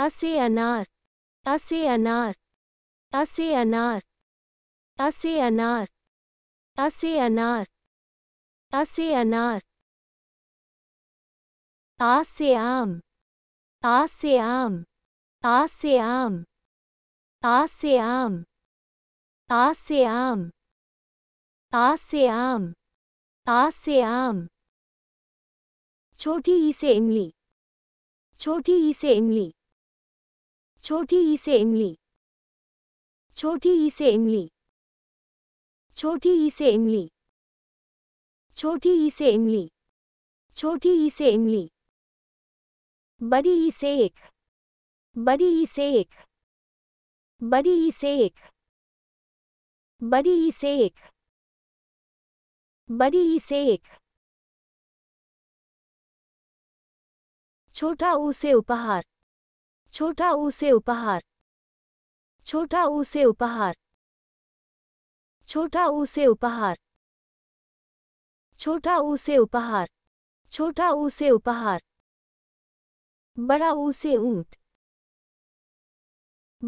असे अनार असे अनार असे अनार असे अनार असे अनार असे अनार आ से आम आ से आम आ से आम आ से आम आ से आम आ से आम आ से आम छोटी ही से इमली छोटी ही से इमली छोटी ई से इमली छोटी ई से इमली छोटी ई से इमली छोटी ई से इमली छोटी ई से इमली बड़ी ई से एक बड़ी ई से एक बड़ी ई से एक बड़ी ई से एक बड़ी ई से एक छोटा ऊ से उपहार छोटा उसे उपहार छोटा उसे उपहार छोटा उसे उपहार छोटा उसे उपहार छोटा उसे उपहार बड़ा उसे ऊंट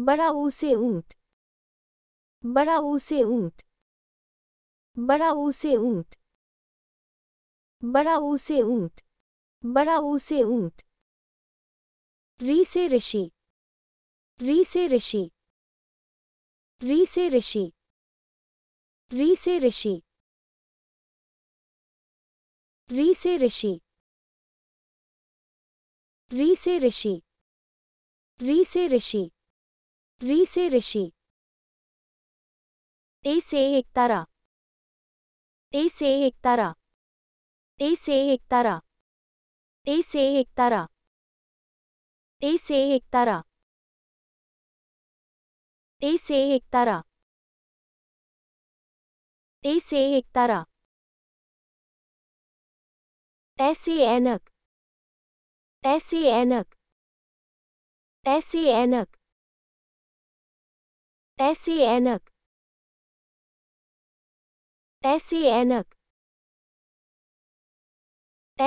बड़ा उसे ऊंट बड़ा उसे ऊंट बड़ा उसे ऊंट बड़ा उसे ऊंट बड़ा उसे ऊंट री से ऋषि री से ऋषि री से ऋषि री से ऋषि री से ऋषि री से ऋषि री से ऋषि री से ऋषि ए से एक तारा ए से एक तारा ए से एक तारा ए से एक तारा तेईस ए एक तारा तेईस ए एक तारा तेईस ए एक तारा ऐसे एनक ऐसे एनक ऐसे एनक ऐसे एनक ऐसे एनक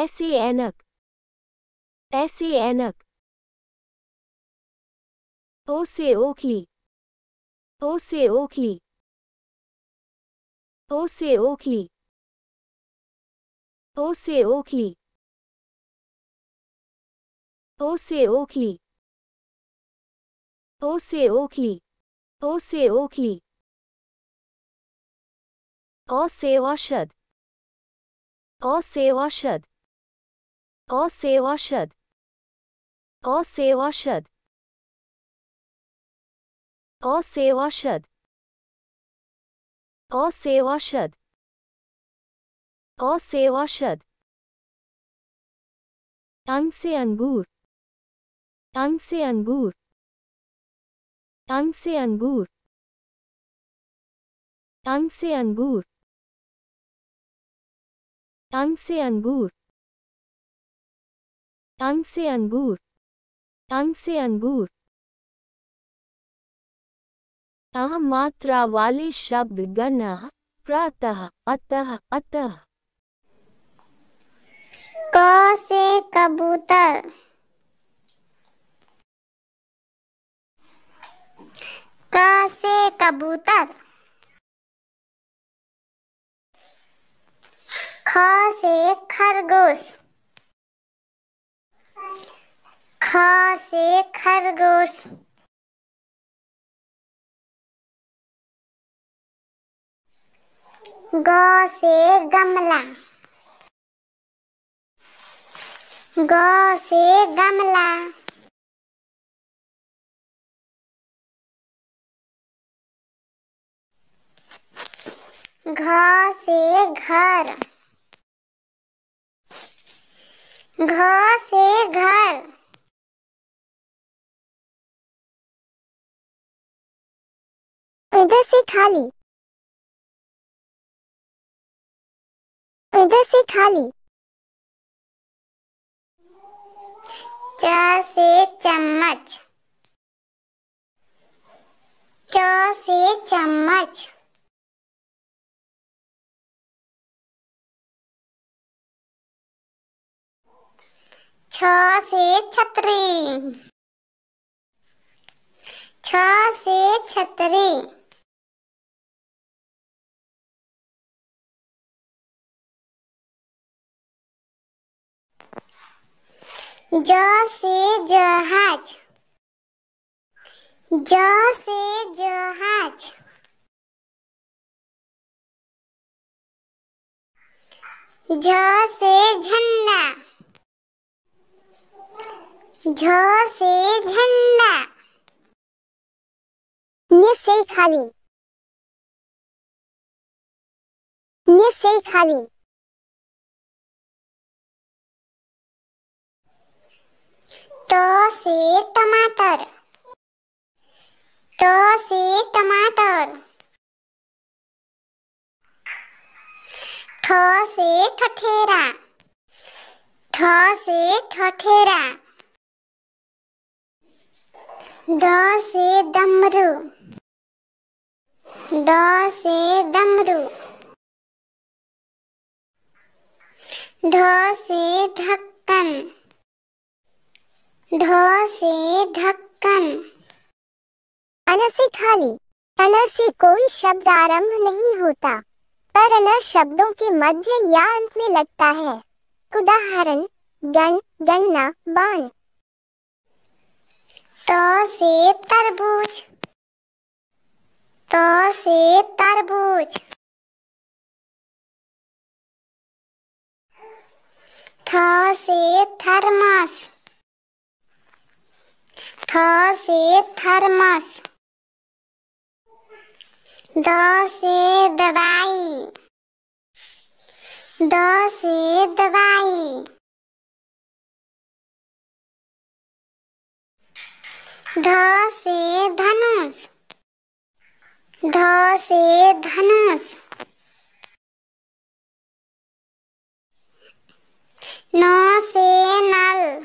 ऐसे एनक ऐसे एनक Ose Oakley. Ose okli. Ose Oakley. Ose Oakley. Ose okli. Ose Oakley. Ose Oakley. Ose Washad. Ose Washad. Ose Washad. Ose Washad. अ से औषध औषध औषध अंग से अंगूर अंग से अंगूर अंग से अंगूर अंग से अंगूर अंग से अंगूर अंग से अंगूर अंग से अंगूर अहमात्रा वाले शब्द गण प्रातः अतः अतः क से कबूतर क से कबूतर ख से खरगोश ख से खरगोश ग से गमला ग से गमला घ से घर घ से घर इधर से खाली इधर से खा ली च से चम्मच च से चम्मच छ से छतरी छ से छतरी ज से जहाज ज से जहाज झ से झंडा झ से झंडा ने से खाली ने से खाली तो से टमाटर तो से टमाटर ठ से ठठेरा ठ से ठठेरा ड से डमरू ड से डमरू ढ से ढक्कन ढ से ढक्कन अन से खाली अन से कोई शब्द आरंभ नहीं होता पर अन शब्दों के मध्य या अंत में लगता है उदाहरण गण गन्ना बाण तो से तरबूज तो से तरबूज थ से थर्मास थ से थर्मस द से दवाई द से दवाई ध से धनुष ध से धनुष न से नल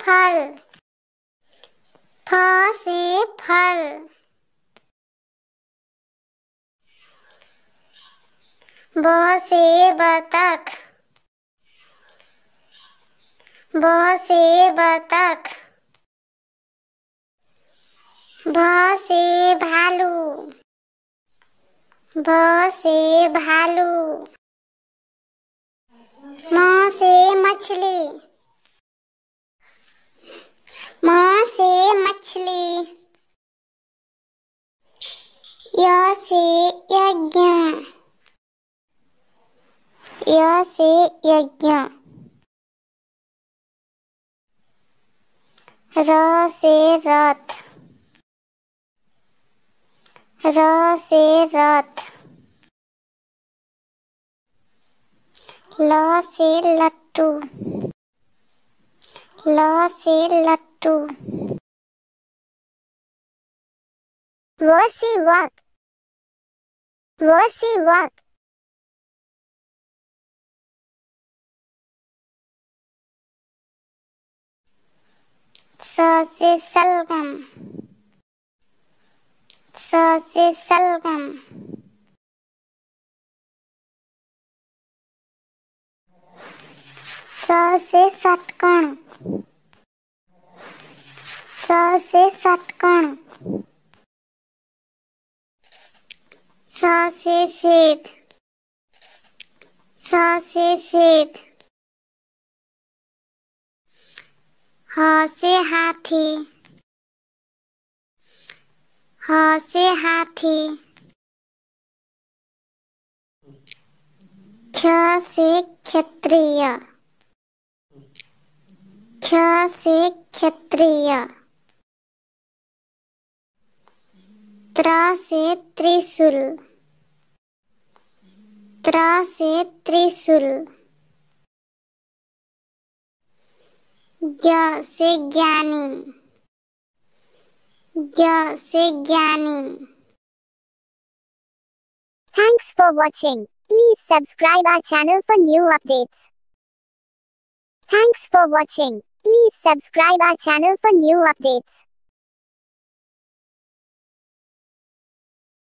फल फ से फल ब से बतख ब से बतख भ से भालू भ से भालू म से मछली माँ से मछली य से यज्ञ य से यज्ञ र से रथ र से रथ ल से लट्टू ल से लट्टू टू वॉसी वक वॉसी वक सॉसे सलगम सॉसे सलगम सॉसे षटकोण ସସ୍ ଷଟ୍କୋଣ ସସ୍ हाथी हसे हाथी से क्षत्रिय से क्षत्रिय त्रा से त्रिशूल त्रा से त्रिशूल ज से ज्ञानी ज से ज्ञानी thanks for watching please subscribe our channel for new updates thanks for watching please subscribe our channel for new updates